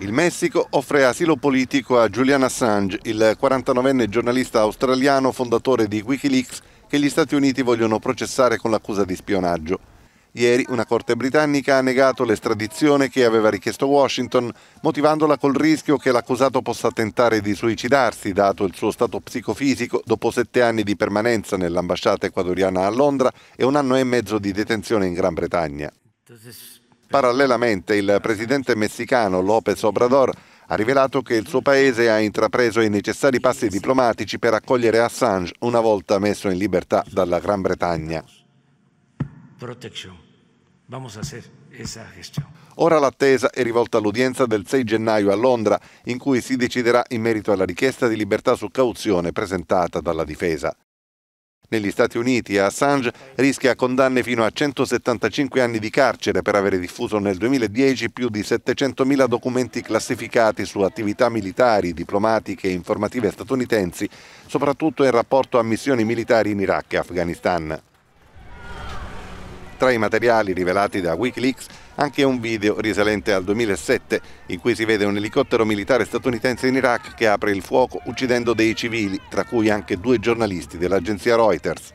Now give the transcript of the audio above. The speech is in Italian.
Il Messico offre asilo politico a Julian Assange, il 49enne giornalista australiano fondatore di Wikileaks che gli Stati Uniti vogliono processare con l'accusa di spionaggio. Ieri una corte britannica ha negato l'estradizione che aveva richiesto Washington, motivandola col rischio che l'accusato possa tentare di suicidarsi, dato il suo stato psicofisico dopo sette anni di permanenza nell'ambasciata ecuadoriana a Londra e un anno e mezzo di detenzione in Gran Bretagna. Parallelamente il presidente messicano López Obrador ha rivelato che il suo paese ha intrapreso i necessari passi diplomatici per accogliere Assange una volta messo in libertà dalla Gran Bretagna. Ora l'attesa è rivolta all'udienza del 6 gennaio a Londra, in cui si deciderà in merito alla richiesta di libertà su cauzione presentata dalla difesa. Negli Stati Uniti e Assange rischia condanne fino a 175 anni di carcere per aver diffuso nel 2010 più di 700.000 documenti classificati su attività militari, diplomatiche e informative statunitensi, soprattutto in rapporto a missioni militari in Iraq e Afghanistan. Tra i materiali rivelati da Wikileaks anche un video risalente al 2007 in cui si vede un elicottero militare statunitense in Iraq che apre il fuoco uccidendo dei civili, tra cui anche due giornalisti dell'agenzia Reuters.